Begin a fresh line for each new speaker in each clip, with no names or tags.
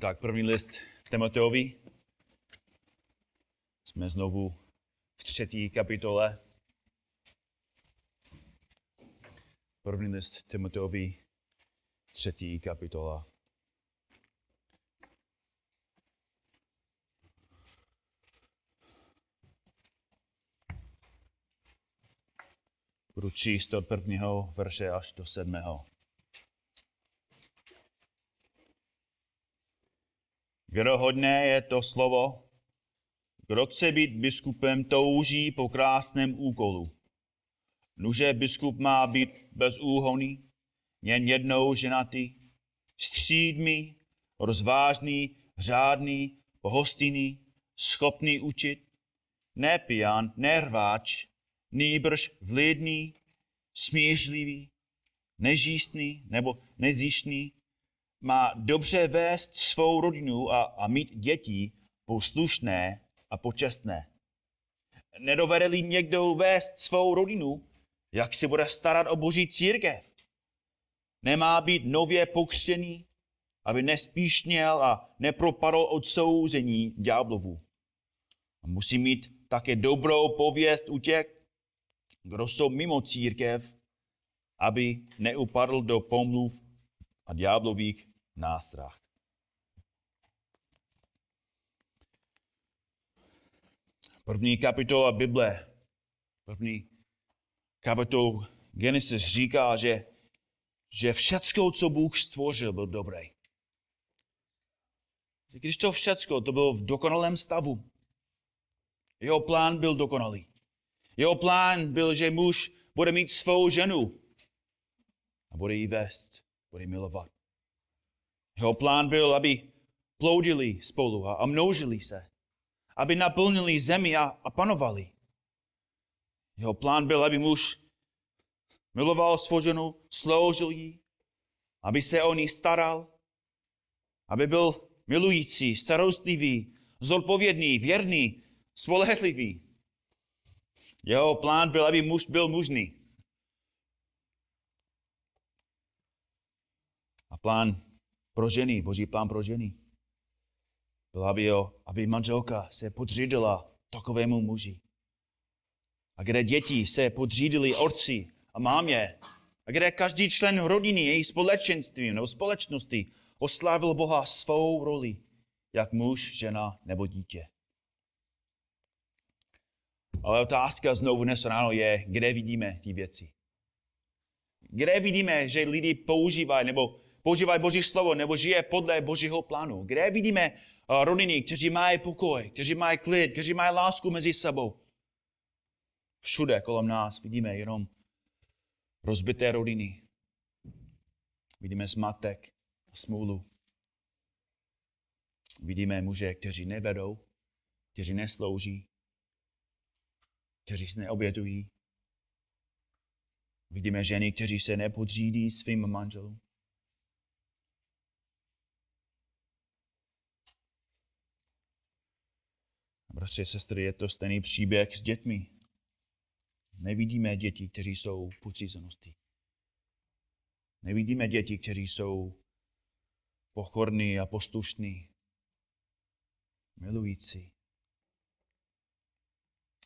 Tak první list Timoteovi. Jsme znovu v třetí kapitole. První list Timoteovi, třetí kapitola. Budu číst od prvního verše až do sedmého. Věrohodné je to slovo. Kdo chce být biskupem, touží po krásném úkolu. Nuže biskup má být bezúhonný, jen jednou ženatý, střídmý, rozvážný, řádný, pohostinný, schopný učit, nepijan, nerváč, nýbrž vlídný, smířlivý, nežístný nebo nezjištný, má dobře vést svou rodinu a, a mít děti poslušné a počestné. Nedovede-li někdo vést svou rodinu, jak se bude starat o boží církev? Nemá být nově pokřtěný, aby nespíšněl a nepropadl od odsouzení ďáblovu. Musí mít také dobrou pověst u těch, kdo jsou mimo církev, aby neupadl do pomluv a ďáblových nástrah. První kapitola Bible, první kapitola Genesis říká, že, že všecko, co Bůh stvořil, byl dobrý. Když to všecko, to bylo v dokonalém stavu. Jeho plán byl dokonalý. Jeho plán byl, že muž bude mít svou ženu a bude ji vést, bude ji milovat. Jeho plán byl, aby ploudili spolu a množili se, aby naplnili zemi a, a panovali. Jeho plán byl, aby muž miloval svou ženu, sloužil jí, aby se o ní staral, aby byl milující, starostlivý, zodpovědný, věrný, spolehlivý. Jeho plán byl, aby muž byl mužný. A plán pro ženy, boží plán pro ženy. Byla by, jo, aby manželka se podřídila takovému muži. A kde děti se podřídili orci a mámě, a kde každý člen rodiny, její společenství nebo společnosti oslávil Boha svou roli, jak muž, žena nebo dítě. Ale otázka znovu dnes ráno je, kde vidíme ty věci. Kde vidíme, že lidi používají nebo používají Boží slovo nebo žije podle Božího plánu. Kde vidíme eh, rodiny, kteří mají pokoj, kteří mají klid, kteří mají lásku mezi sebou. Všude kolem nás vidíme jenom rozbité rodiny. Vidíme zmatek a smůlu. Vidíme muže, kteří nevedou, kteří neslouží, kteří se neobědují. Vidíme ženy, kteří se nepodřídí svým manželům. Bratři a sestry, je to stejný příběh s dětmi. Nevidíme děti, kteří jsou v podřízenosti. Nevidíme děti, kteří jsou pokorní a postušní, milující.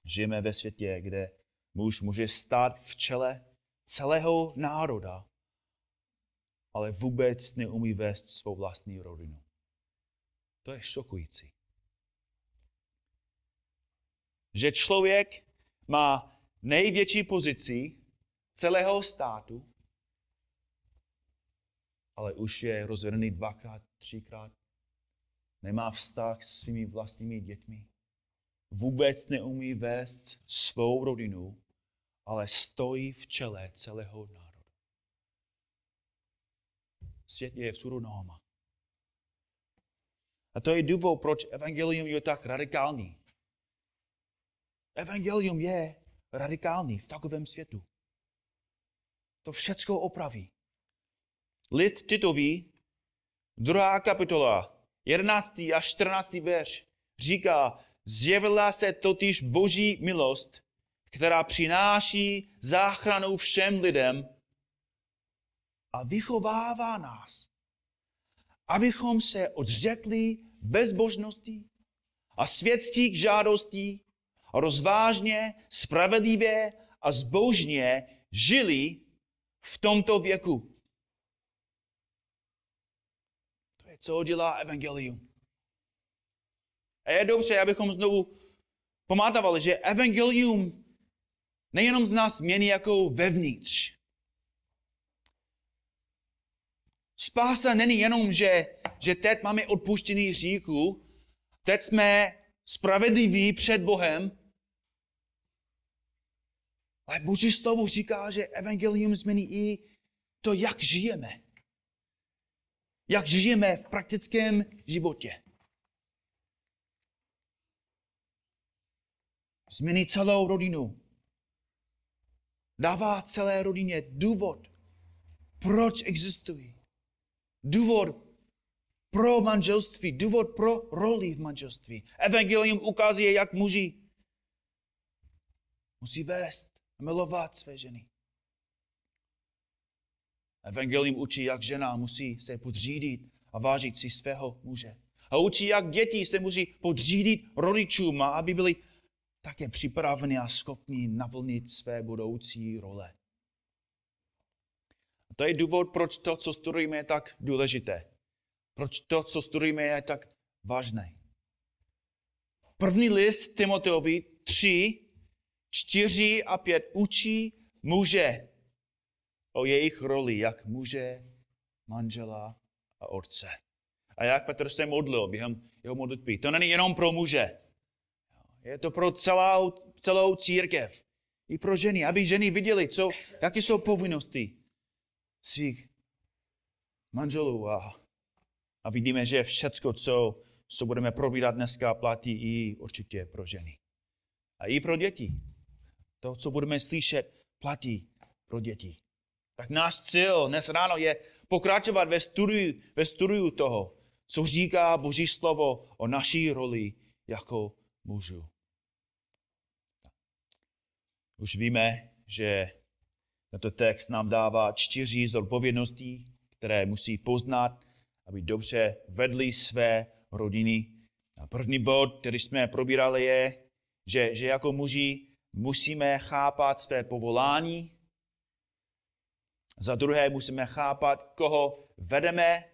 Žijeme ve světě, kde muž může stát v čele celého národa, ale vůbec neumí vést svou vlastní rodinu. To je šokující že člověk má největší pozici celého státu, ale už je rozvedený dvakrát, třikrát, nemá vztah s svými vlastními dětmi, vůbec neumí vést svou rodinu, ale stojí v čele celého národa. Svět je v sudu A to je důvod, proč evangelium je tak radikální. Evangelium je radikální v takovém světu. To všecko opraví. List Titový, druhá kapitola, 11. a 14. verš, říká, zjevila se totiž boží milost, která přináší záchranu všem lidem a vychovává nás, abychom se odřekli bezbožnosti a světských žádostí rozvážně, spravedlivě a zbožně žili v tomto věku. To je, co dělá evangelium. A je dobře, abychom znovu pomátovali, že evangelium nejenom z nás mění jako vevnitř. Spása není jenom, že, že teď máme odpuštěný říku, teď jsme spravedliví před Bohem, ale Boží slovo říká, že evangelium změní i to, jak žijeme. Jak žijeme v praktickém životě. Změní celou rodinu. Dává celé rodině důvod, proč existují. Důvod, pro manželství, důvod pro roli v manželství. Evangelium ukazuje, jak muži musí vést a milovat své ženy. Evangelium učí, jak žena musí se podřídit a vážit si svého muže. A učí, jak děti se musí podřídit rodičům, aby byli také připraveni a schopni naplnit své budoucí role. A to je důvod, proč to, co studujeme, je tak důležité. Proč to, co studujeme, je tak vážné. První list Timoteovi 3, čtyři a pět učí muže o jejich roli, jak muže, manžela a otce. A jak Petr se modlil během jeho modlitby. To není jenom pro muže. Je to pro celou, celou církev. I pro ženy, aby ženy viděly, co, jaké jsou povinnosti svých manželů. A, a vidíme, že všecko, co, co budeme probírat dneska, platí i určitě pro ženy. A i pro děti. To, co budeme slyšet, platí pro děti. Tak náš cíl dnes ráno je pokračovat ve studiu, ve studiu toho, co říká Boží slovo o naší roli jako mužů. Už víme, že tento text nám dává čtyři zodpovědností, které musí poznat, aby dobře vedli své rodiny. A první bod, který jsme probírali, je, že, že jako muži musíme chápat své povolání, za druhé musíme chápat, koho vedeme.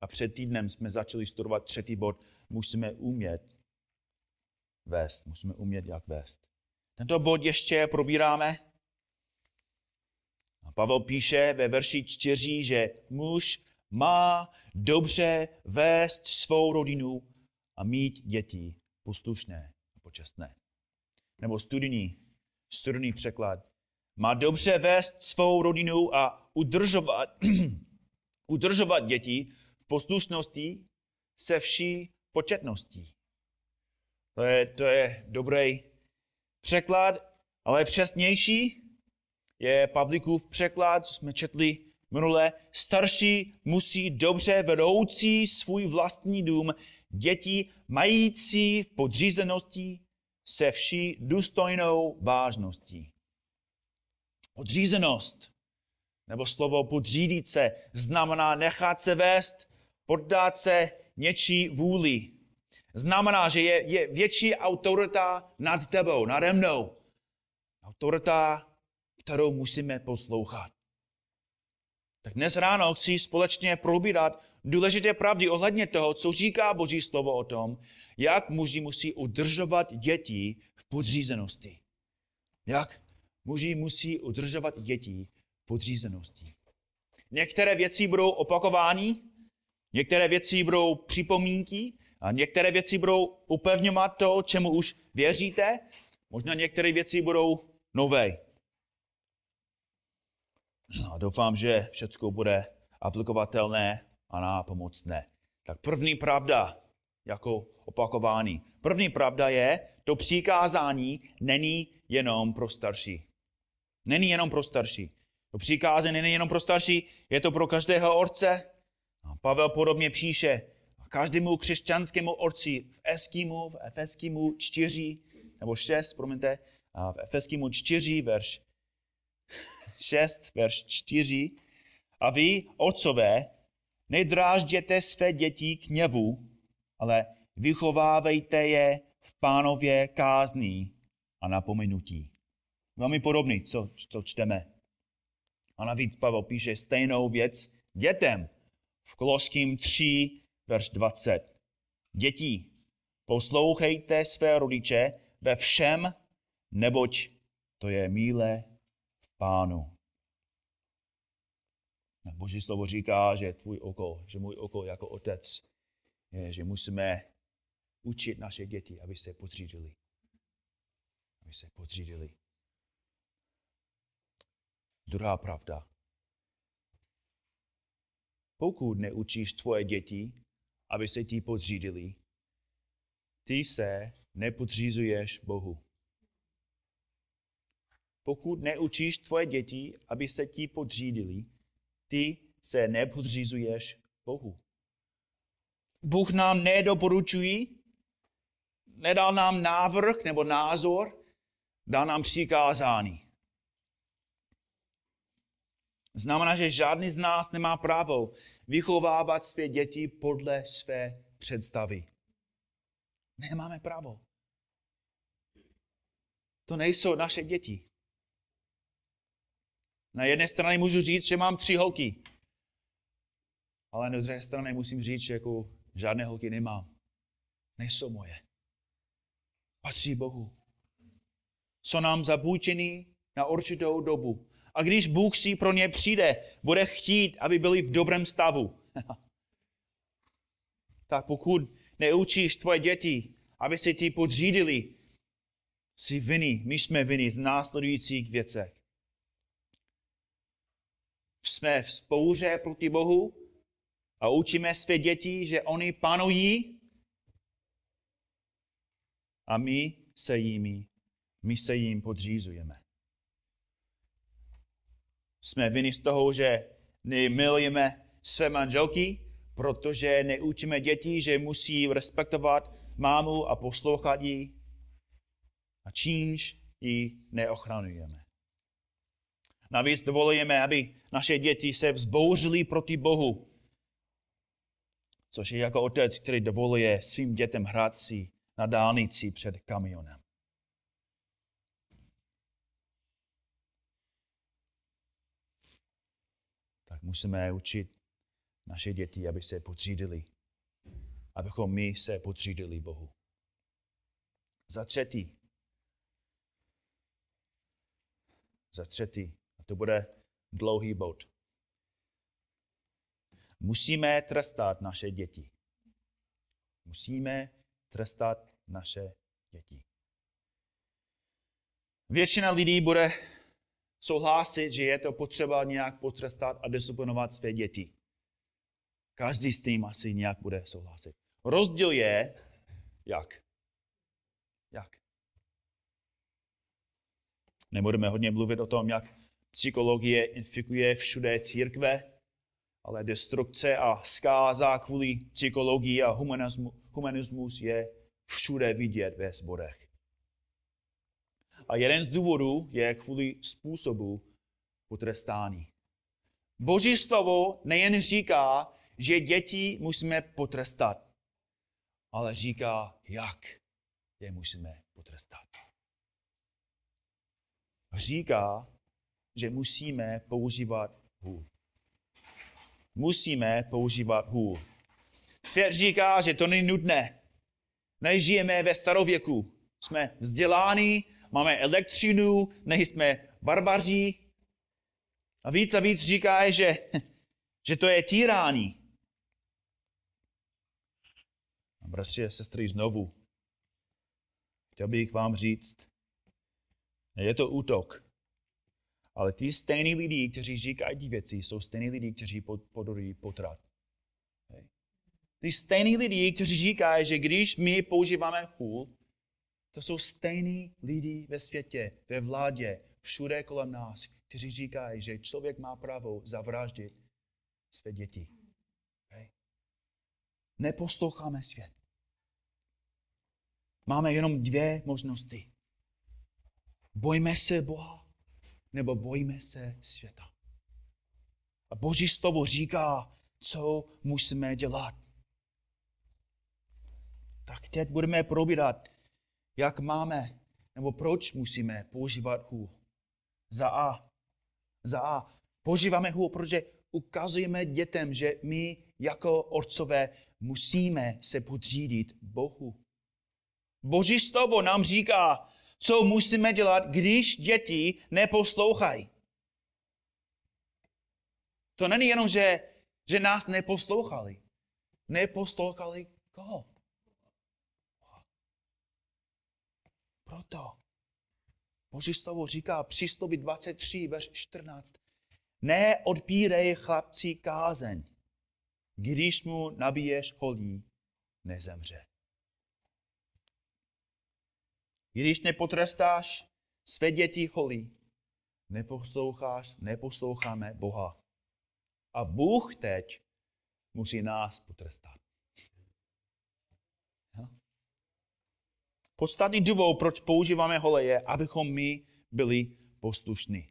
A před týdnem jsme začali studovat třetí bod. Musíme umět vést. Musíme umět, jak vést. Tento bod ještě probíráme. A Pavel píše ve verši 4, že muž má dobře vést svou rodinu a mít děti poslušné a počestné nebo studijní, studijní překlad. Má dobře vést svou rodinu a udržovat, udržovat děti v poslušnosti se vší početností. To je, to je dobrý překlad, ale přesnější je Pavlikův překlad, co jsme četli minule. Starší musí dobře vedoucí svůj vlastní dům, děti mající v podřízenosti se vší důstojnou vážností. Podřízenost nebo slovo podřídit se znamená nechat se vést, poddat se něčí vůli. Znamená, že je, je větší autorita nad tebou, nade mnou. Autorita, kterou musíme poslouchat. Tak dnes ráno chci společně probírat důležité pravdy ohledně toho, co říká Boží slovo o tom, jak muži musí udržovat děti v podřízenosti. Jak muži musí udržovat děti v podřízenosti. Některé věci budou opakování, některé věci budou připomínky, a některé věci budou upevňovat to, čemu už věříte, možná některé věci budou nové. No, doufám, že všechno bude aplikovatelné a pomoc ne. Tak první pravda, jako opakování. První pravda je, to přikázání není jenom pro starší. Není jenom pro starší. To přikázání není jenom pro starší, je to pro každého orce. A Pavel podobně píše, každému křesťanskému orci v Eskimu, v Efeskimu 4, nebo 6, promiňte, v Efeskimu 4, verš 6, verš 4. A vy, otcové, Nedrážděte své děti k něvu, ale vychovávejte je v pánově kázný a napomenutí. Velmi podobný, co, co čteme. A navíc Pavel píše stejnou věc dětem v Koloským 3, verš 20. Děti, poslouchejte své rodiče ve všem, neboť to je míle v pánu. No, Boží slovo říká, že tvůj oko, že můj oko jako otec, je, že musíme učit naše děti, aby se podřídili. Aby se podřídili. Druhá pravda. Pokud neučíš tvoje děti, aby se ti podřídili, ty se nepodřízuješ Bohu. Pokud neučíš tvoje děti, aby se ti podřídili, ty se nepodřizuješ Bohu. Bůh nám nedoporučuje, nedal nám návrh nebo názor, dá nám přikázání. Znamená, že žádný z nás nemá právo vychovávat své děti podle své představy. Nemáme právo. To nejsou naše děti. Na jedné straně můžu říct, že mám tři holky, ale na druhé straně musím říct, že jako žádné holky nemám. Nejsou moje. Patří Bohu. Co nám zabůjčený na určitou dobu. A když Bůh si pro ně přijde, bude chtít, aby byli v dobrém stavu. tak pokud neučíš tvoje děti, aby se ti podřídili, jsi viny, my jsme viny z následujících věcech jsme v spouře proti Bohu a učíme své děti, že oni panují a my se jimi, my se jim podřízujeme. Jsme viny z toho, že nemilujeme své manželky, protože neučíme děti, že musí respektovat mámu a poslouchat ji a čímž ji neochranujeme. Navíc dovolujeme, aby naše děti se vzbouřily proti Bohu, což je jako otec, který dovoluje svým dětem hrát si na dálnici před kamionem. Tak musíme učit naše děti, aby se podřídili, abychom my se podřídili Bohu. Za třetí, za třetí, to bude dlouhý bod. Musíme trestat naše děti. Musíme trestat naše děti. Většina lidí bude souhlasit, že je to potřeba nějak potrestat a disciplinovat své děti. Každý s tím asi nějak bude souhlasit. Rozdíl je, jak. Jak. Nebudeme hodně mluvit o tom, jak Psychologie infikuje všude církve, ale destrukce a zkáza kvůli psychologii a humanismu, humanismus je všude vidět ve sborech. A jeden z důvodů je kvůli způsobu potrestání. Boží slovo nejen říká, že děti musíme potrestat, ale říká, jak je musíme potrestat. Říká, že musíme používat hůl. Musíme používat hůl. Svět říká, že to není nudné. Nežijeme ve starověku. Jsme vzděláni, máme elektřinu, nejsme barbaří. A víc a víc říká, že, že to je týrání. A bratři a sestry, znovu chtěl bych vám říct, je to útok ale ty stejný lidi, kteří říkají věci, jsou stejný lidi, kteří podorují potrat. Ty stejný lidi, kteří říkají, že když my používáme hůl, to jsou stejný lidi ve světě, ve vládě, všude kolem nás, kteří říkají, že člověk má právo zavraždit své děti. Okay? Neposloucháme svět. Máme jenom dvě možnosti. Bojme se Boha nebo bojíme se světa. A Boží slovo říká, co musíme dělat. Tak teď budeme probírat, jak máme, nebo proč musíme používat hůl. Za A. Za A. Používáme hůl, protože ukazujeme dětem, že my jako orcové musíme se podřídit Bohu. Boží slovo nám říká, co musíme dělat, když děti neposlouchají? To není jenom, že, že nás neposlouchali. Neposlouchali koho? Proto Boží slovo říká přístupy 23, verš 14. Neodpírej chlapci kázeň, když mu nabíješ holí, nezemře. Když nepotrestáš své děti holí, neposloucháš, neposloucháme Boha. A Bůh teď musí nás potrestat. Podstatný důvod, proč používáme hole, je, abychom my byli poslušní.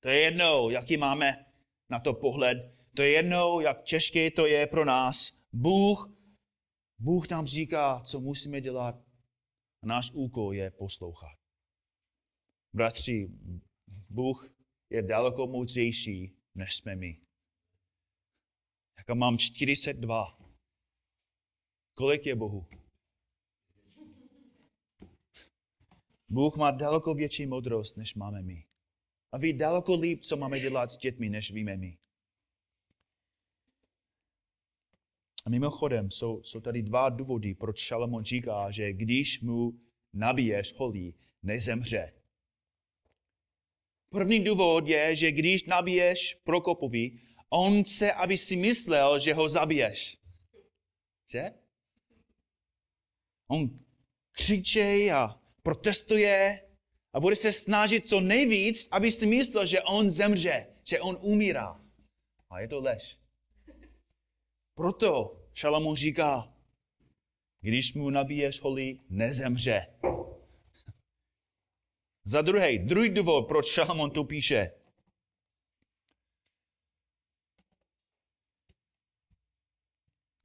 To je jednou, jaký máme na to pohled. To je jednou, jak těžké to je pro nás. Bůh, Bůh nám říká, co musíme dělat a náš úkol je poslouchat. Bratři, Bůh je daleko moudřejší, než jsme my. Jaká mám 42. Kolik je Bohu? Bůh má daleko větší moudrost, než máme my. A ví daleko líp, co máme dělat s dětmi, než víme my. A mimochodem jsou, jsou tady dva důvody, proč Šalamon říká, že když mu nabiješ holí, nezemře. První důvod je, že když nabiješ Prokopovi, on chce, aby si myslel, že ho zabiješ. Že? On křičí a protestuje a bude se snažit co nejvíc, aby si myslel, že on zemře, že on umírá. A je to lež. Proto Šalamun říká, když mu nabíješ holí, nezemře. Za druhý, druhý důvod, proč Šalamon to píše.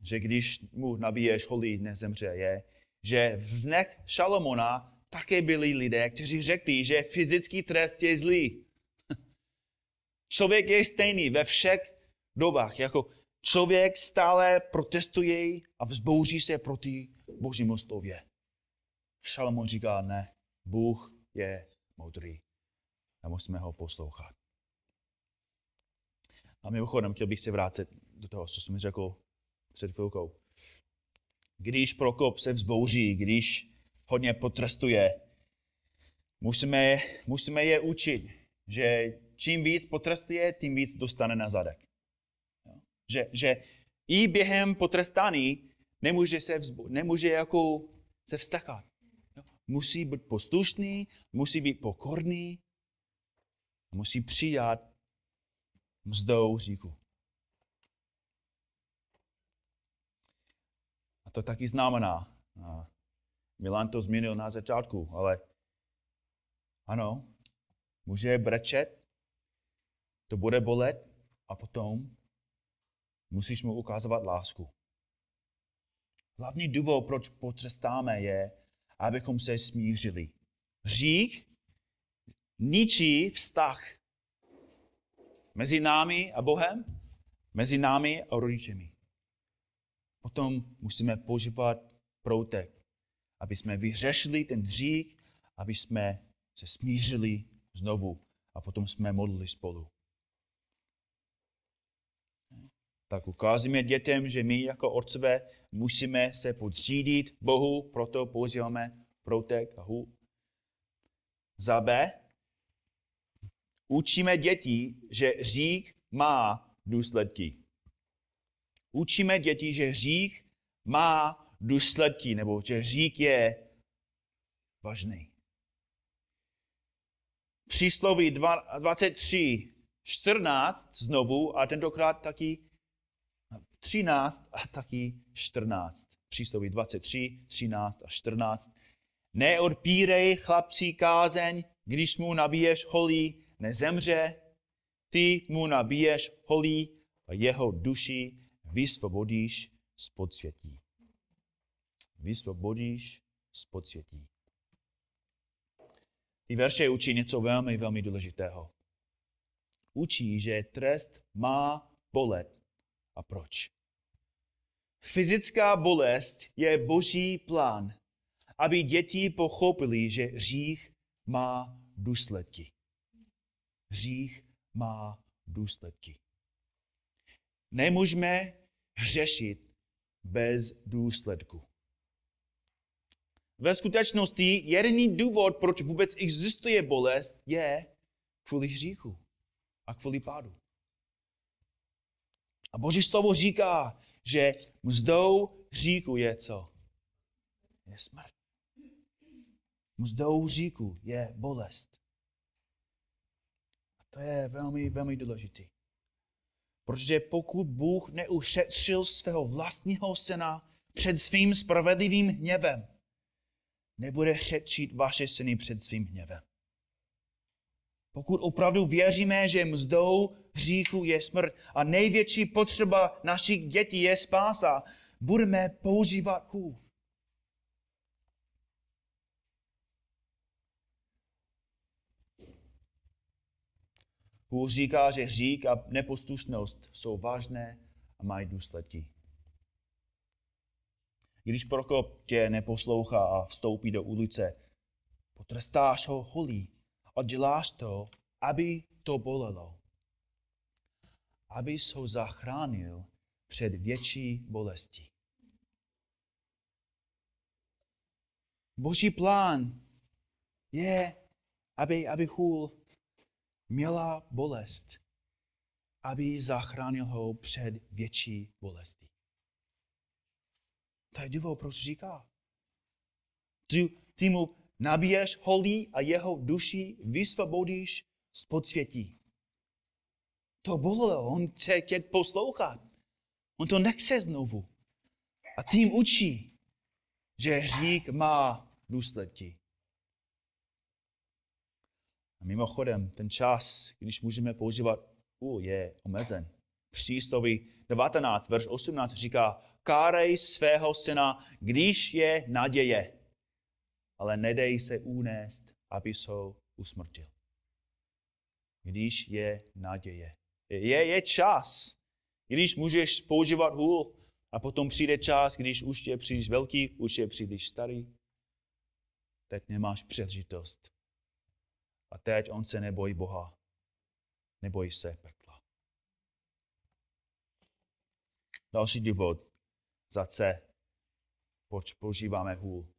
Že když mu nabíješ holí, nezemře, je, že v dnech Šalomona také byli lidé, kteří řekli, že fyzický trest je zlý. Člověk je stejný ve všech dobách. Jako člověk stále protestuje a vzbouří se proti božímu slově. Šalamon říká, ne, Bůh je moudrý a musíme ho poslouchat. A mimochodem, chtěl bych se vrátit do toho, co jsem řekl před chvilkou. Když Prokop se vzbouří, když hodně potrestuje, musíme, musíme je učit, že čím víc potrestuje, tím víc dostane na zadek. Že, že i během potrestání nemůže se, vzbu, nemůže jako se vztakat. Musí být poslušný, musí být pokorný, musí přijat mzdou říku. A to taky znamená, a Milan to zmínil na začátku, ale ano, může brečet, to bude bolet a potom Musíš mu ukázovat lásku. Hlavní důvod, proč potrestáme, je, abychom se smířili. Hřích ničí vztah mezi námi a Bohem, mezi námi a rodičemi. Potom musíme používat proutek, aby jsme vyřešili ten hřích, aby jsme se smířili znovu a potom jsme modlili spolu. tak ukázíme dětem, že my jako otcové musíme se podřídit Bohu, proto používáme protek a hu. Za B. Učíme děti, že řík má důsledky. Učíme děti, že řík má důsledky, nebo že řík je vážný. Přísloví 23, 14 znovu a tentokrát taky 13 a taky 14. Přísloví 23, 13 a 14. Neodpírej chlapcí kázeň, když mu nabíješ holí, nezemře. Ty mu nabíješ holí a jeho duši vysvobodíš z podsvětí. Vysvobodíš z podsvětí. Ty verše učí něco velmi, velmi důležitého. Učí, že trest má bolet. A proč? Fyzická bolest je boží plán, aby děti pochopili, že hřích má důsledky. Hřích má důsledky. Nemůžeme hřešit bez důsledku. Ve skutečnosti jediný důvod, proč vůbec existuje bolest, je kvůli hříchu a kvůli pádu. A Boží slovo říká, že mzdou hříku je co? Je smrt. Mzdou hříku je bolest. A to je velmi, velmi důležité. Protože pokud Bůh neušetřil svého vlastního syna před svým spravedlivým hněvem, nebude šetřit vaše syny před svým hněvem. Pokud opravdu věříme, že mzdou hříchu je smrt a největší potřeba našich dětí je spása, budeme používat hů. Bůh říká, že hřík a nepostušnost jsou vážné a mají důsledky. Když Prokop tě neposlouchá a vstoupí do ulice, potrestáš ho holí děláš to, aby to bolelo. aby ho zachránil před větší bolestí. Boží plán je, aby, aby hůl měla bolest, aby zachránil ho před větší bolestí. To je důvod, proč říká. Ty, ty mu Nabiješ holí a jeho duši vysvobodíš z podsvětí. To bylo, on chce tě poslouchat. On to nechce znovu. A tím učí, že řík má důsledky. A mimochodem, ten čas, když můžeme používat u, je omezen. Přísloví 19, verš 18 říká, kárej svého syna, když je naděje ale nedej se únést, aby ho usmrtil. Když je naděje. Je, je čas, když můžeš používat hůl a potom přijde čas, když už je příliš velký, už je příliš starý, teď nemáš předžitost. A teď on se nebojí Boha, nebojí se pekla. Další důvod za C, proč používáme hůl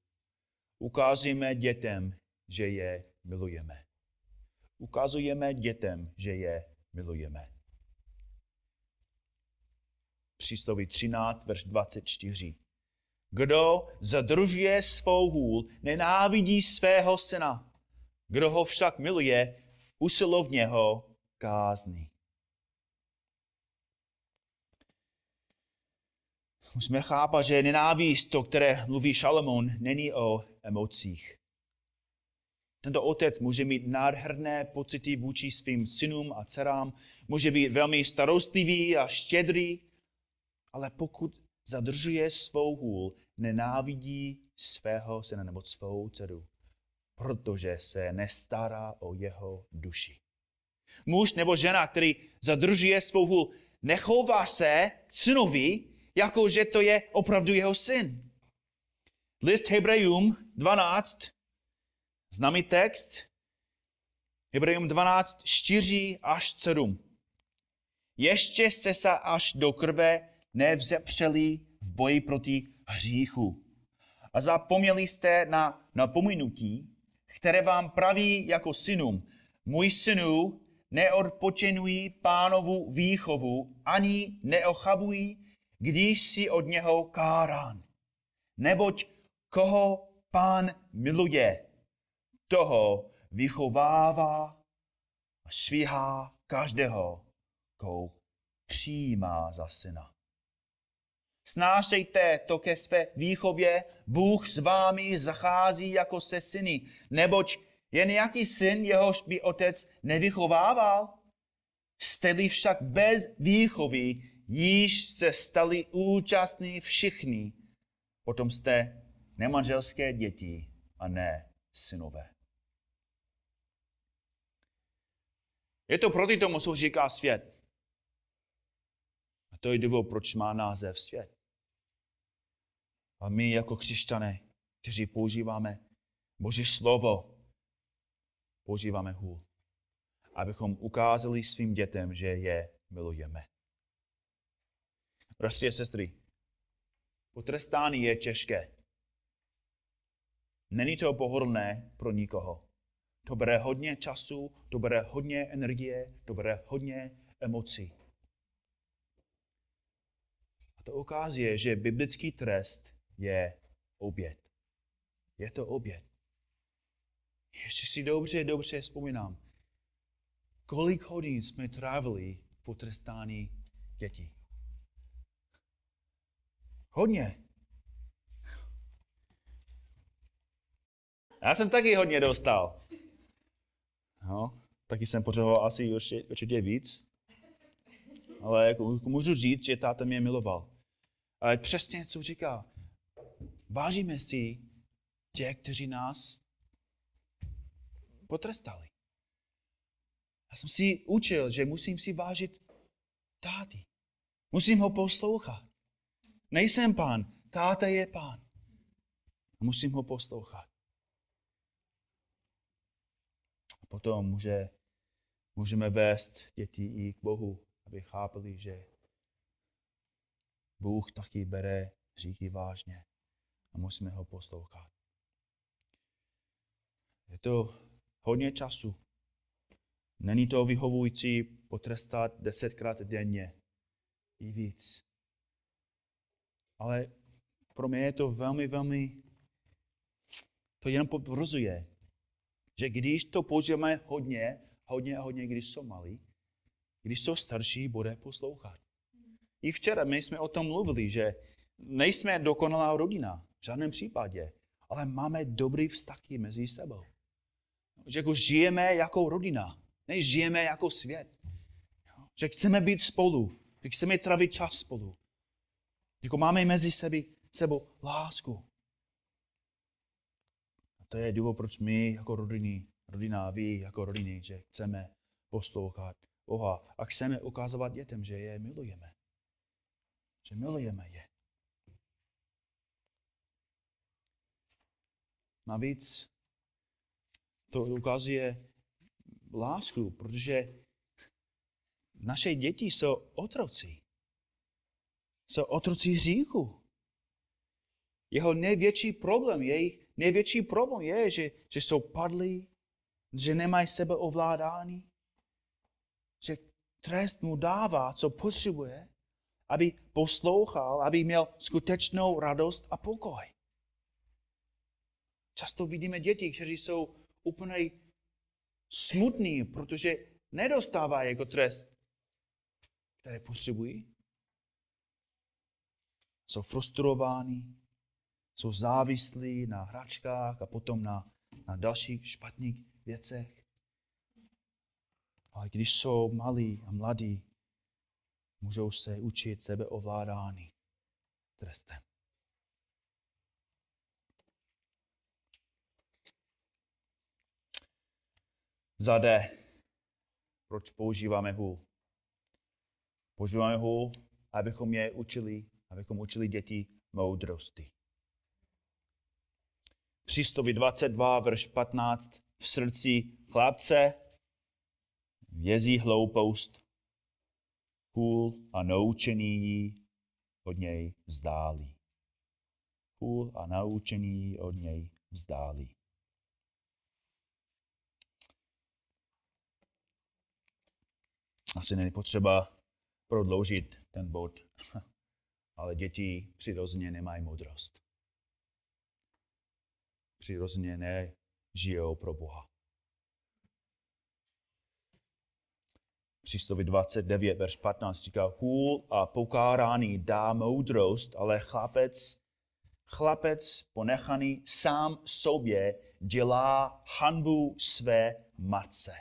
ukazujeme dětem, že je milujeme. Ukazujeme dětem, že je milujeme. Přísloví 13, verš 24. Kdo zadružuje svou hůl, nenávidí svého syna. Kdo ho však miluje, usilovně ho kázní. Musíme chápat, že nenávist, o které mluví Šalamón, není o emocích. Tento otec může mít nádherné pocity vůči svým synům a dcerám, může být velmi starostlivý a štědrý, ale pokud zadržuje svou hůl, nenávidí svého syna nebo svou dceru, protože se nestará o jeho duši. Muž nebo žena, který zadržuje svou hůl, nechová se k synovi, jako že to je opravdu jeho syn. List Hebrejům 12, známý text, Hebrejům 12, 4 až 7. Ještě se se až do krve nevzepřeli v boji proti hříchu. A zapomněli jste na napominutí, které vám praví jako synům. Můj synu, neodpočinují pánovu výchovu, ani neochabují, když si od něho kárán. Neboť Koho pán miluje, toho vychovává a švíhá každého, koho přijímá za syna. Snášejte to ke své výchově, Bůh s vámi zachází jako se syny, neboť je nějaký syn, jehož by otec nevychovával. jste však bez výchovy, již se stali účastní všichni. Potom jste nemanželské děti a ne synové. Je to proti tomu, co říká svět. A to je důvod, proč má název svět. A my jako křesťané, kteří používáme Boží slovo, používáme hůl, abychom ukázali svým dětem, že je milujeme. Bratři a sestry, potrestání je těžké. Není to pohodlné pro nikoho. To bere hodně času, to bere hodně energie, to bere hodně emocí. A to ukazuje, že biblický trest je oběd. Je to oběd. Ještě si dobře, dobře vzpomínám, kolik hodin jsme trávili potrestání dětí. Hodně. Já jsem taky hodně dostal. No, taky jsem potřeboval asi určitě víc. Ale jako, jako, můžu říct, že táta mě miloval. Ale přesně, co říká. Vážíme si tě, kteří nás potrestali. Já jsem si učil, že musím si vážit táty. Musím ho poslouchat. Nejsem pán, táta je pán. Musím ho poslouchat. potom může, můžeme vést děti i k Bohu, aby chápali, že Bůh taky bere říky vážně a musíme ho poslouchat. Je to hodně času. Není to vyhovující potrestat desetkrát denně i víc. Ale pro mě je to velmi, velmi, to jenom potvrzuje, že když to použijeme hodně, hodně a hodně, když jsou malí, když jsou starší, bude poslouchat. I včera my jsme o tom mluvili, že nejsme dokonalá rodina, v žádném případě, ale máme dobrý vztahy mezi sebou. Že jako žijeme jako rodina, žijeme jako svět. Že chceme být spolu, že chceme trávit čas spolu. Jako máme mezi sebi, sebou lásku to je důvod, proč my jako rodiny, rodina, vy jako rodiny, že chceme poslouchat Boha a chceme ukazovat dětem, že je milujeme. Že milujeme je. Navíc to ukazuje lásku, protože naše děti jsou otroci. Jsou otroci říchu. Jeho největší problém, jejich největší problém je, že, že jsou padlí, že nemají sebeovládání, že trest mu dává, co potřebuje, aby poslouchal, aby měl skutečnou radost a pokoj. Často vidíme děti, kteří jsou úplně smutní, protože nedostávají jako trest, který potřebují. Jsou frustrováni, jsou závislí na hračkách a potom na, na dalších špatných věcech. Ale když jsou malí a mladí, můžou se učit sebeovládání trestem. Zade. Proč používáme hůl? Používáme hůl, abychom je učili, abychom učili děti moudrosti. Přísloví 22, verš 15, v srdci chlapce vězí hloupost, hůl a naučený jí od něj vzdálí. Hůl a naučený jí od něj vzdálí. Asi není potřeba prodloužit ten bod, ale děti přirozeně nemají moudrost přirozeně nežijou pro Boha. Přístovi 29, verš 15 říká, hůl a pokárání dá moudrost, ale chlapec, chlapec ponechaný sám sobě dělá hanbu své matce.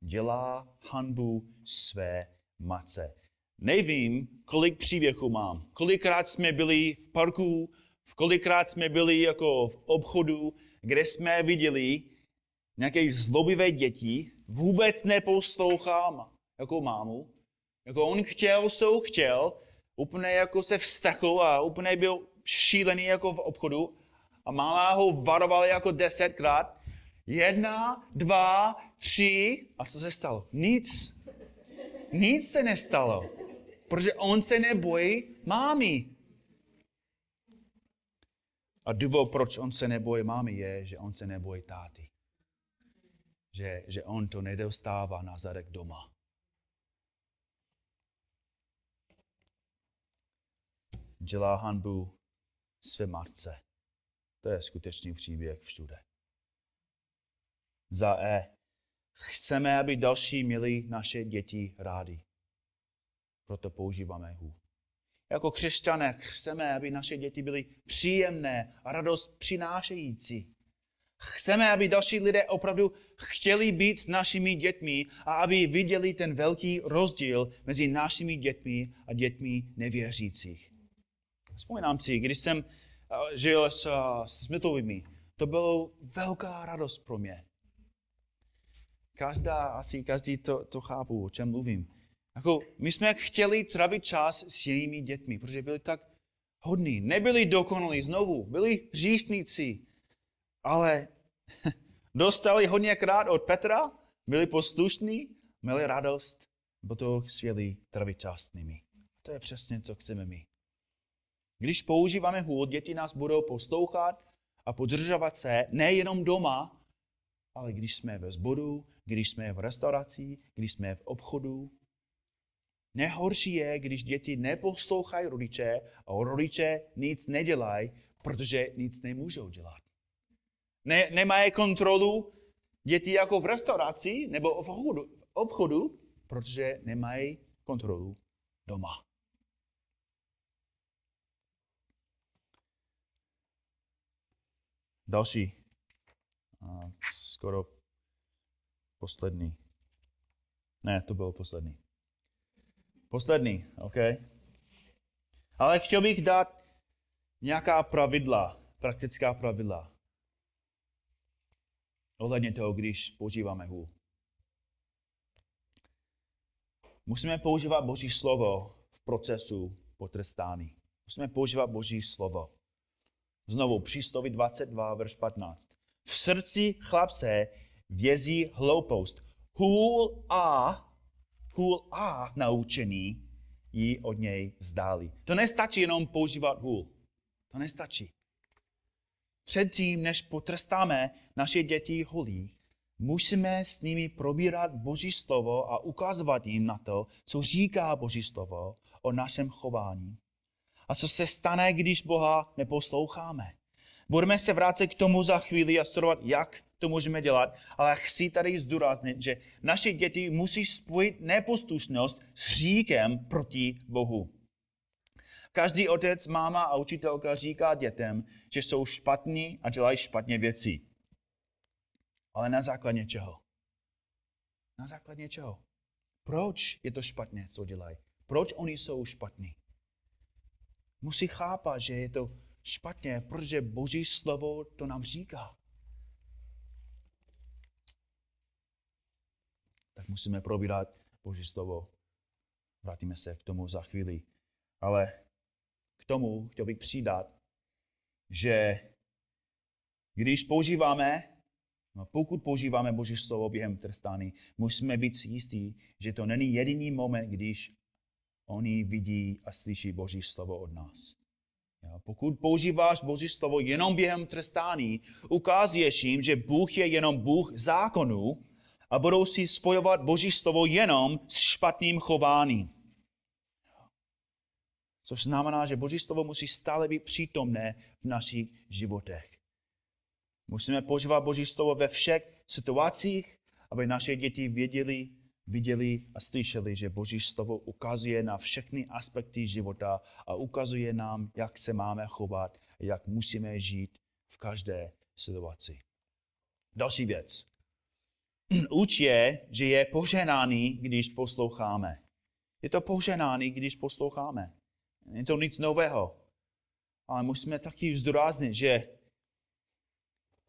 Dělá hanbu své matce. Nevím, kolik příběhů mám. Kolikrát jsme byli v parku v Kolikrát jsme byli jako v obchodu, kde jsme viděli nějaké zlobivé děti, vůbec neposlouchám jako mámu. Jako on chtěl, co chtěl, úplně jako se vstakl a úplně byl šílený jako v obchodu a malá ho varovala jako desetkrát. Jedna, dva, tři a co se stalo? Nic. Nic se nestalo, protože on se nebojí mámy. A důvod, proč on se nebojí mámy, je, že on se nebojí táty. Že, že on to nedostává na zadek doma. Dělá hanbu své matce. To je skutečný příběh všude. Za E. Chceme, aby další měli naše děti rádi. Proto používáme hů jako křesťané chceme, aby naše děti byly příjemné a radost přinášející. Chceme, aby další lidé opravdu chtěli být s našimi dětmi a aby viděli ten velký rozdíl mezi našimi dětmi a dětmi nevěřících. Vzpomínám si, když jsem žil s Smithovými, to bylo velká radost pro mě. Každá, asi každý to, to chápu, o čem mluvím. Jako, my jsme chtěli travit čas s jejími dětmi, protože byli tak hodní. Nebyli dokonalí znovu, byli říšníci, ale dostali hodně krát od Petra, byli poslušní, měli radost, to chtěli travit čas s nimi. To je přesně, co chceme my. Když používáme hůl, děti nás budou poslouchat a podržovat se nejenom doma, ale když jsme ve zboru, když jsme v restauraci, když jsme v obchodu, Nehorší je, když děti neposlouchají rodiče a rodiče nic nedělají, protože nic nemůžou dělat. Ne, nemají kontrolu děti jako v restauraci nebo v obchodu, obchodu protože nemají kontrolu doma. Další, skoro poslední. Ne, to bylo poslední. Poslední, OK? Ale chtěl bych dát nějaká pravidla, praktická pravidla. Ohledně toho, když používáme hůl. Musíme používat Boží slovo v procesu potrestání. Musíme používat Boží slovo. Znovu přísloví 22, verš 15. V srdci chlapce vězí hloupost. Hůl a hůl a naučení ji od něj vzdáli. To nestačí jenom používat hůl. To nestačí. Předtím, než potrstáme naše děti holí, musíme s nimi probírat Boží slovo a ukazovat jim na to, co říká Boží slovo o našem chování. A co se stane, když Boha neposloucháme. Budeme se vrátit k tomu za chvíli a studovat, jak to můžeme dělat, ale chci tady zdůraznit, že naše děti musí spojit neposlušnost s říkem proti Bohu. Každý otec, máma a učitelka říká dětem, že jsou špatní a dělají špatně věci. Ale na základě čeho? Na základě čeho? Proč je to špatně, co dělají? Proč oni jsou špatní? Musí chápat, že je to špatně, protože Boží slovo to nám říká. tak musíme probírat Boží slovo. Vrátíme se k tomu za chvíli. Ale k tomu chtěl bych přidat, že když používáme, no pokud používáme Boží slovo během trestání, musíme být jistí, že to není jediný moment, když oni vidí a slyší Boží slovo od nás. Pokud používáš Boží slovo jenom během trestání, ukazuješ jim, že Bůh je jenom Bůh zákonů a budou si spojovat Boží slovo jenom s špatným chováním. Což znamená, že Boží slovo musí stále být přítomné v našich životech. Musíme požívat Boží slovo ve všech situacích, aby naše děti věděli, viděli a slyšeli, že Boží slovo ukazuje na všechny aspekty života a ukazuje nám, jak se máme chovat, jak musíme žít v každé situaci. Další věc. uč je, že je poženáný, když posloucháme. Je to poženáný, když posloucháme. Je to nic nového. Ale musíme taky zdůraznit, že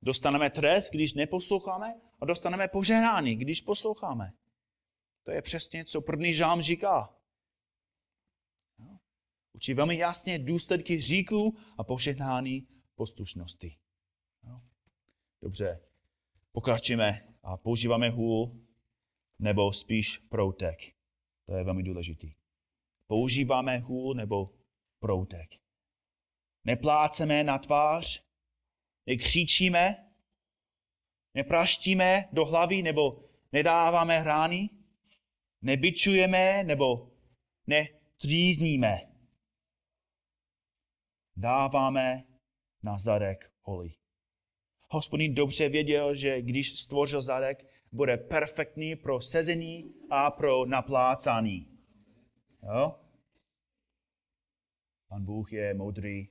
dostaneme trest, když neposloucháme, a dostaneme poženání, když posloucháme. To je přesně, co první žám říká. Učí velmi jasně důsledky říků a požehnání poslušnosti. Dobře, pokračujeme a používáme hůl nebo spíš proutek. To je velmi důležitý. Používáme hůl nebo proutek. Nepláceme na tvář, nekřičíme, nepraštíme do hlavy nebo nedáváme hrány, nebičujeme nebo netřízníme. Dáváme na zadek holí hospodin dobře věděl, že když stvořil zadek, bude perfektní pro sezení a pro naplácání. Jo? Pan Bůh je moudrý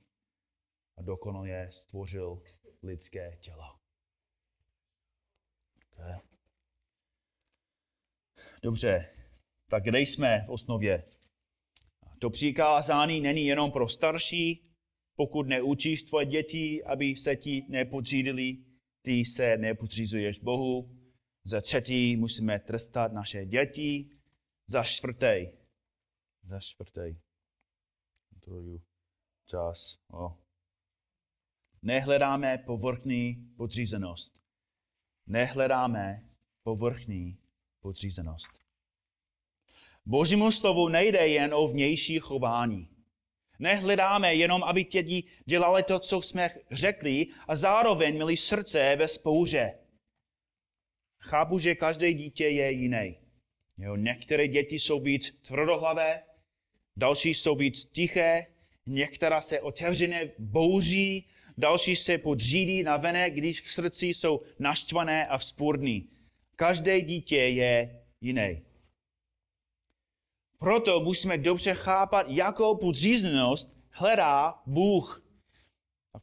a dokonale stvořil lidské tělo. Okay. Dobře, tak kde jsme v osnově? To přikázání není jenom pro starší, pokud neučíš tvoje děti, aby se ti nepodřídili, ty se nepodřízuješ Bohu. Za třetí musíme trestat naše děti. Za čtvrté. Za čtvrté. čas. O. Nehledáme povrchní podřízenost. Nehledáme povrchní podřízenost. Božímu slovu nejde jen o vnější chování. Nehledáme jenom, aby ti dělali to, co jsme řekli, a zároveň měli srdce bez spouře. Chápu, že každé dítě je jiné. Jo, některé děti jsou víc tvrdohlavé, další jsou víc tiché, některá se otevřeně bouří, další se podřídí na vene, když v srdci jsou naštvané a vzpůrný. Každé dítě je jiné. Proto musíme dobře chápat, jakou podřízenost hledá Bůh.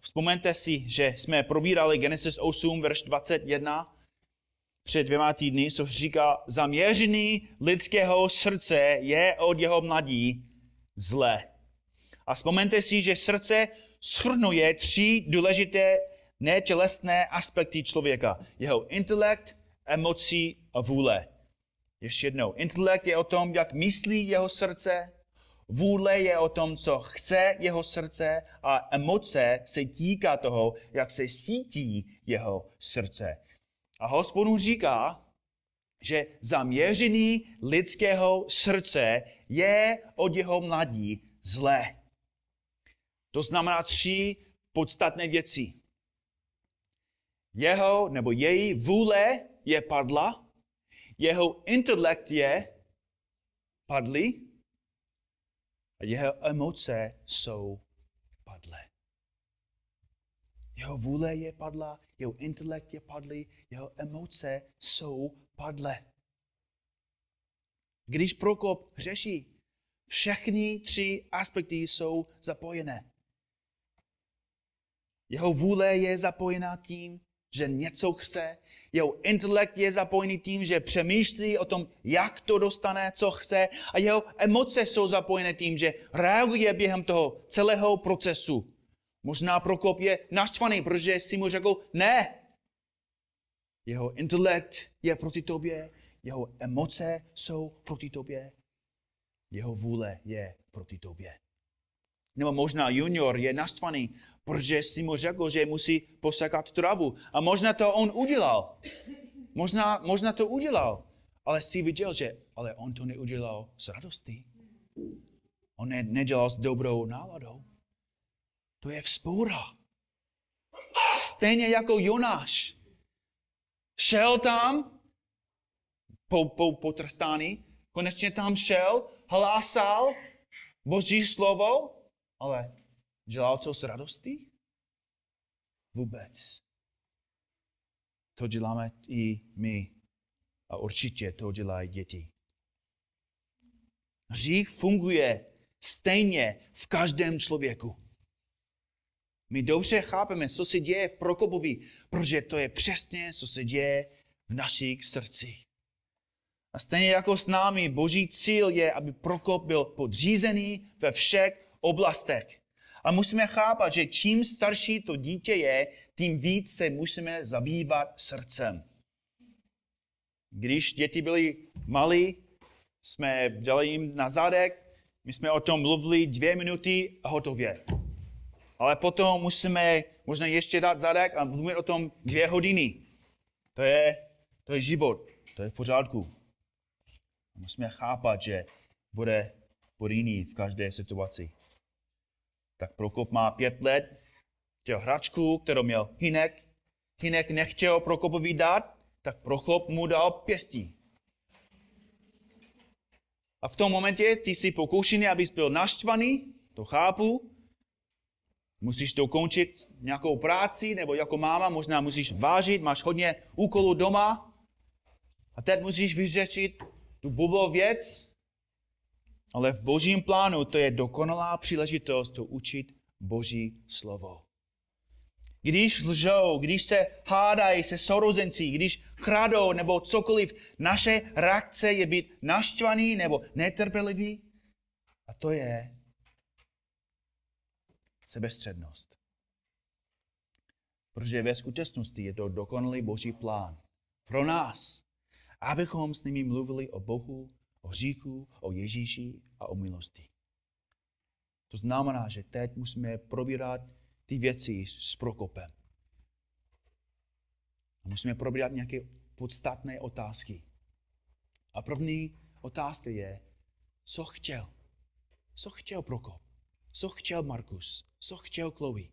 Vzpomeňte si, že jsme probírali Genesis 8, verš 21 před dvěma týdny, co říká, zaměřený lidského srdce je od jeho mladí zlé. A vzpomeňte si, že srdce shrnuje tři důležité netělesné aspekty člověka. Jeho intelekt, emocí a vůle. Ještě jednou. Intelekt je o tom, jak myslí jeho srdce, vůle je o tom, co chce jeho srdce a emoce se týká toho, jak se sítí jeho srdce. A hospodů říká, že zaměření lidského srdce je od jeho mladí zlé. To znamená tři podstatné věci. Jeho nebo její vůle je padla, jeho intelekt je padlý a jeho emoce jsou padlé. Jeho vůle je padlá, jeho intelekt je padlý, jeho emoce jsou padlé. Když Prokop řeší, všechny tři aspekty jsou zapojené. Jeho vůle je zapojená tím, že něco chce, jeho intelekt je zapojený tím, že přemýšlí o tom, jak to dostane, co chce a jeho emoce jsou zapojené tím, že reaguje během toho celého procesu. Možná Prokop je naštvaný, protože si mu řekl ne. Jeho intelekt je proti tobě, jeho emoce jsou proti tobě, jeho vůle je proti tobě. Nebo možná junior je naštvaný, protože si mu řekl, že musí posekat travu. A možná to on udělal. Možná, možná to udělal. Ale si viděl, že ale on to neudělal s radostí. On ne, nedělal s dobrou náladou. To je vzpůra. Stejně jako Jonáš. Šel tam po, po, po trstání, konečně tam šel, hlásal Boží slovo, ale dělal to s radostí? Vůbec. To děláme i my. A určitě to dělají děti. Hřích funguje stejně v každém člověku. My dobře chápeme, co se děje v Prokopovi, protože to je přesně, co se děje v našich srdcích. A stejně jako s námi, boží cíl je, aby Prokop byl podřízený ve všech oblastech. A musíme chápat, že čím starší to dítě je, tím víc se musíme zabývat srdcem. Když děti byly malí, jsme dali jim na zadek, my jsme o tom mluvili dvě minuty a hotově. Ale potom musíme možná ještě dát zadek a mluvit o tom dvě hodiny. To je, to je život, to je v pořádku. Musíme chápat, že bude, bude jiný v každé situaci. Tak Prokop má pět let, chtěl hračku, kterou měl Hinek. Hinek nechtěl Prokopovi dát, tak Prokop mu dal pěstí. A v tom momentě ty jsi pokoušený, abys byl naštvaný, to chápu. Musíš dokončit nějakou práci, nebo jako máma možná musíš vážit, máš hodně úkolů doma. A teď musíš vyřešit tu blbou věc, ale v božím plánu to je dokonalá příležitost to učit boží slovo. Když lžou, když se hádají se sourozenci, když kradou nebo cokoliv, naše reakce je být naštvaný nebo netrpělivý. A to je sebestřednost. Protože ve skutečnosti je to dokonalý boží plán pro nás, abychom s nimi mluvili o Bohu, o hříchu, o Ježíši a o milosti. To znamená, že teď musíme probírat ty věci s Prokopem. A musíme probírat nějaké podstatné otázky. A první otázka je, co chtěl? Co chtěl Prokop? Co chtěl Markus? Co chtěl Chloe?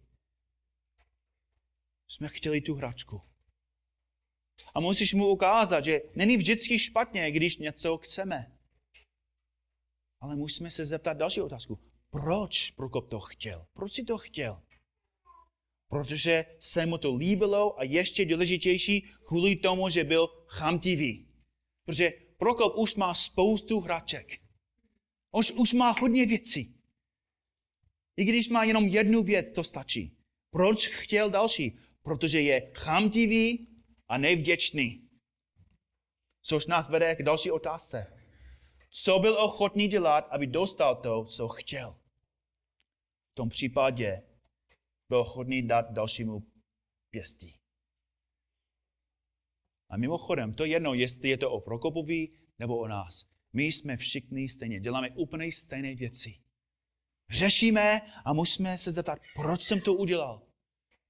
Jsme chtěli tu hračku. A musíš mu ukázat, že není vždycky špatně, když něco chceme. Ale musíme se zeptat další otázku. Proč Prokop to chtěl? Proč si to chtěl? Protože se mu to líbilo a ještě důležitější kvůli tomu, že byl chamtivý. Protože Prokop už má spoustu hraček. Už, už má hodně věcí. I když má jenom jednu věc, to stačí. Proč chtěl další? Protože je chamtivý a nevděčný. Což nás vede k další otázce. Co byl ochotný dělat, aby dostal to, co chtěl? V tom případě byl ochotný dát dalšímu pěstí. A mimochodem, to jedno, jestli je to o Prokopovi nebo o nás. My jsme všichni stejně, děláme úplně stejné věci. Řešíme a musíme se zeptat, proč jsem to udělal?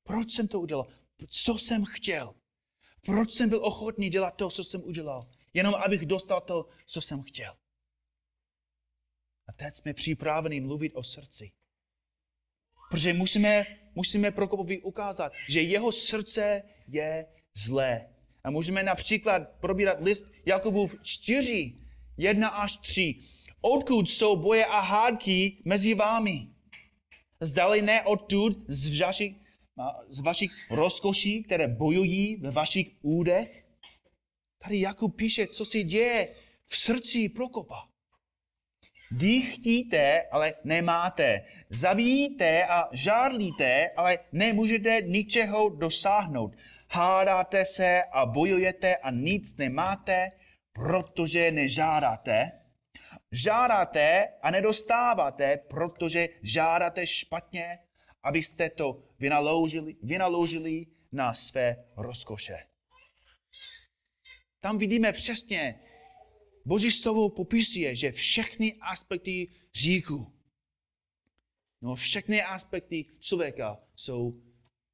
Proč jsem to udělal? Co jsem chtěl? Proč jsem byl ochotný dělat to, co jsem udělal? Jenom abych dostal to, co jsem chtěl teď jsme připraveni mluvit o srdci. Protože musíme, musíme Prokopovi ukázat, že jeho srdce je zlé. A můžeme například probírat list Jakubův 4, 1 až 3. Odkud jsou boje a hádky mezi vámi? Zdali ne odtud z vašich, z vašich rozkoší, které bojují ve vašich údech? Tady Jakub píše, co se děje v srdci Prokopa. Dýchtíte, ale nemáte. Zavíjíte a žárlíte, ale nemůžete ničeho dosáhnout. Hádáte se a bojujete a nic nemáte, protože nežádáte. Žádáte a nedostáváte, protože žádáte špatně, abyste to vynaložili, vynaložili na své rozkoše. Tam vidíme přesně, Boží slovo popisuje, že všechny aspekty říku, no všechny aspekty člověka jsou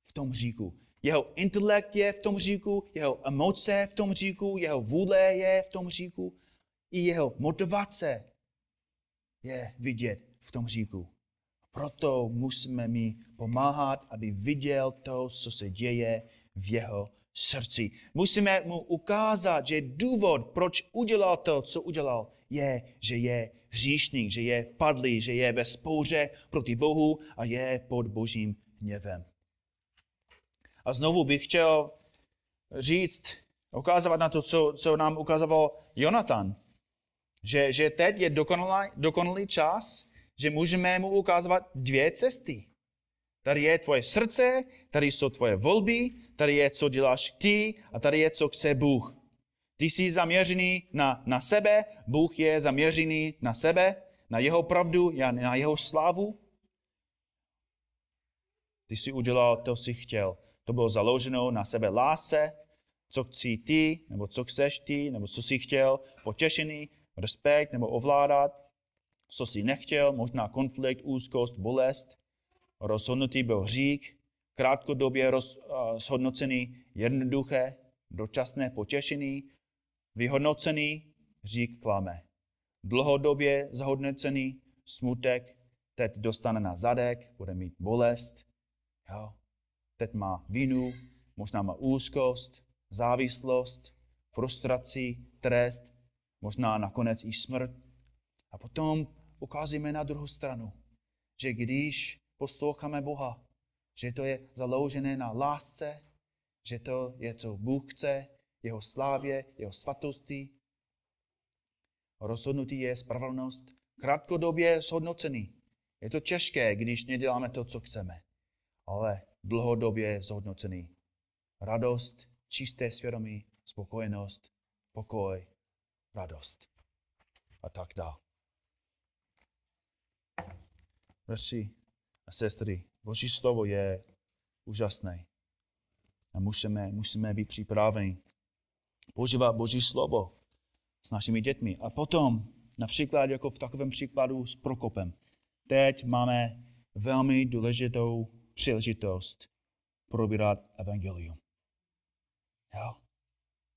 v tom říku. Jeho intelekt je v tom říku, jeho emoce v tom říku, jeho vůle je v tom říku i jeho motivace je vidět v tom říku. Proto musíme mi pomáhat, aby viděl to, co se děje v jeho srdci. Musíme mu ukázat, že důvod, proč udělal to, co udělal, je, že je hříšník, že je padlý, že je ve spouře proti Bohu a je pod božím hněvem. A znovu bych chtěl říct, ukázat na to, co, co nám ukazoval Jonatan. Že, že teď je dokonalý, dokonalý čas, že můžeme mu ukázat dvě cesty. Tady je tvoje srdce, tady jsou tvoje volby, tady je, co děláš ty a tady je, co chce Bůh. Ty jsi zaměřený na, na sebe, Bůh je zaměřený na sebe, na jeho pravdu, na jeho slávu. Ty jsi udělal to, co jsi chtěl. To bylo založeno na sebe lásce, co chci ty, nebo co chceš ty, nebo co jsi chtěl, potěšený, respekt, nebo ovládat, co jsi nechtěl, možná konflikt, úzkost, bolest rozhodnutý byl hřík, krátkodobě rozhodnocený, eh, jednoduché, dočasné potěšení, vyhodnocený hřík klame. Dlhodobě zahodnocený smutek, teď dostane na zadek, bude mít bolest, jo. teď má vinu, možná má úzkost, závislost, frustraci, trest, možná nakonec i smrt. A potom ukázíme na druhou stranu, že když posloucháme Boha, že to je založené na lásce, že to je, co Bůh chce, jeho slávě, jeho svatosti. Rozhodnutí je spravedlnost krátkodobě zhodnocený. Je to těžké, když neděláme to, co chceme, ale dlouhodobě je zhodnocený. Radost, čisté svědomí, spokojenost, pokoj, radost a tak dále. Verši a sestry, Boží slovo je úžasné. A musíme, musíme být připraveni používat Boží slovo s našimi dětmi. A potom, například jako v takovém příkladu s Prokopem, teď máme velmi důležitou příležitost probírat evangelium. Jo?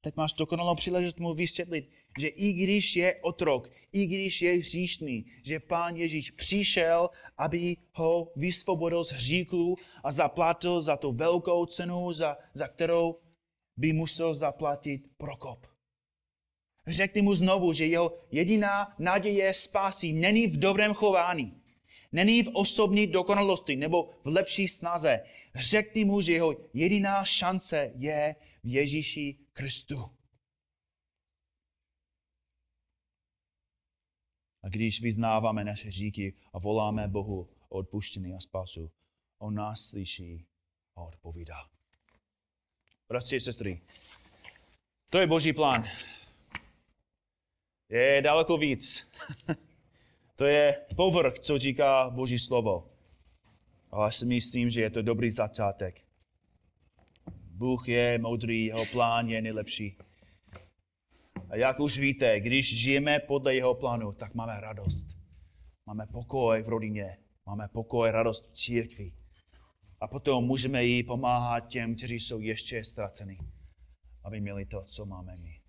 teď máš dokonalou příležitost mu vysvětlit, že i když je otrok, i když je hříšný, že pán Ježíš přišel, aby ho vysvobodil z hříků a zaplatil za tu velkou cenu, za, za kterou by musel zaplatit Prokop. Řekni mu znovu, že jeho jediná naděje spásí není v dobrém chování. Není v osobní dokonalosti nebo v lepší snaze. Řekni mu, že jeho jediná šance je v Ježíši Kristu. A když vyznáváme naše říky a voláme Bohu o odpuštění a spasu, On nás slyší a odpovídá. Bratři a sestry, to je boží plán. Je daleko víc. To je povrch, co říká Boží slovo. Ale já si myslím, že je to dobrý začátek. Bůh je moudrý, jeho plán je nejlepší. A jak už víte, když žijeme podle jeho plánu, tak máme radost. Máme pokoj v rodině, máme pokoj, radost v církvi. A potom můžeme jí pomáhat těm, kteří jsou ještě ztraceni, aby měli to, co máme my.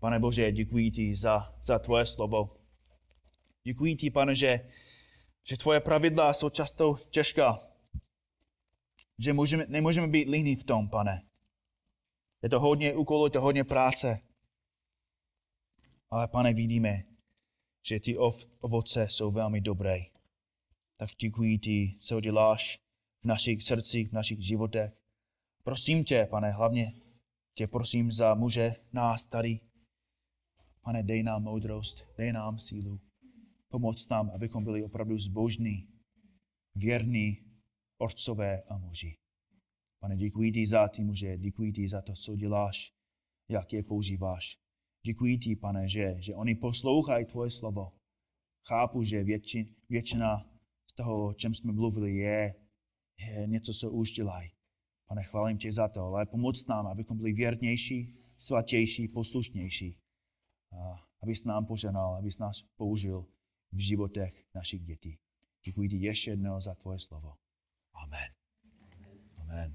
Pane Bože, děkuji ti za, za tvoje slovo. Děkuji ti, pane, že, že tvoje pravidla jsou často těžká. Že můžeme, nemůžeme být líní v tom, pane. Je to hodně úkolů, je to hodně práce. Ale, pane, vidíme, že ty ov, ovoce jsou velmi dobré. Tak děkuji ti, co děláš v našich srdcích, v našich životech. Prosím tě, pane, hlavně tě prosím za muže nás tady. Pane, dej nám moudrost, dej nám sílu. Pomoc nám, abychom byli opravdu zbožní, věrní, orcové a muži. Pane, děkuji ti za ty muže, děkuji ti za to, co děláš, jak je používáš. Děkuji ti, pane, že, že oni poslouchají tvoje slovo. Chápu, že větši, většina z toho, o čem jsme mluvili, je, je něco, co už dělají. Pane, chválím tě za to, ale pomoc nám, abychom byli věrnější, svatější, poslušnější. A abys nám poženal, abys nás použil v životech našich dětí. Děkuji ti ještě jednou za tvoje slovo. Amen. Amen.